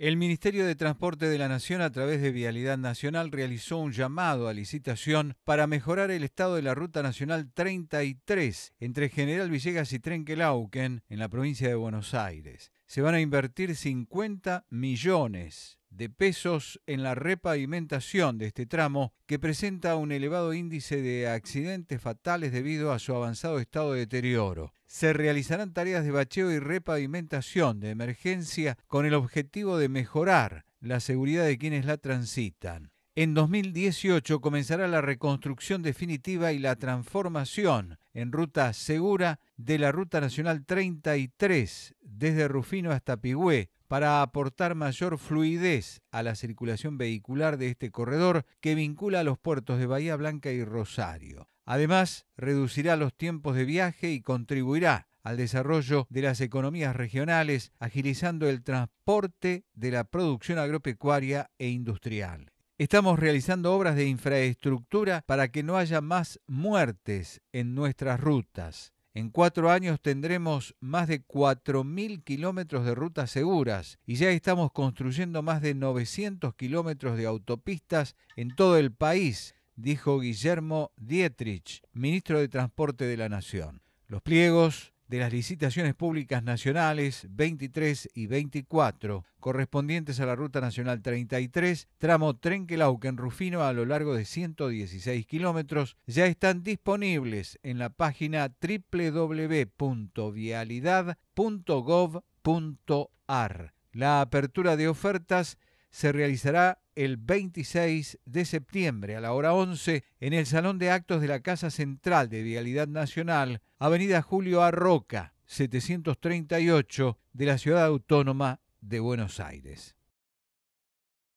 El Ministerio de Transporte de la Nación, a través de Vialidad Nacional, realizó un llamado a licitación para mejorar el estado de la Ruta Nacional 33 entre General Villegas y Trenquelauquen, en la provincia de Buenos Aires. Se van a invertir 50 millones de pesos en la repavimentación de este tramo, que presenta un elevado índice de accidentes fatales debido a su avanzado estado de deterioro. Se realizarán tareas de bacheo y repavimentación de emergencia con el objetivo de mejorar la seguridad de quienes la transitan. En 2018 comenzará la reconstrucción definitiva y la transformación en ruta segura de la Ruta Nacional 33 desde Rufino hasta Pigüé para aportar mayor fluidez a la circulación vehicular de este corredor que vincula a los puertos de Bahía Blanca y Rosario. Además, reducirá los tiempos de viaje y contribuirá al desarrollo de las economías regionales, agilizando el transporte de la producción agropecuaria e industrial. Estamos realizando obras de infraestructura para que no haya más muertes en nuestras rutas. En cuatro años tendremos más de 4.000 kilómetros de rutas seguras y ya estamos construyendo más de 900 kilómetros de autopistas en todo el país, dijo Guillermo Dietrich, ministro de Transporte de la Nación. Los pliegos de las licitaciones públicas nacionales 23 y 24, correspondientes a la Ruta Nacional 33, tramo Trenkelauken rufino a lo largo de 116 kilómetros, ya están disponibles en la página www.vialidad.gov.ar. La apertura de ofertas se realizará el 26 de septiembre a la hora 11 en el Salón de Actos de la Casa Central de Vialidad Nacional, Avenida Julio Arroca, 738 de la Ciudad Autónoma de Buenos Aires.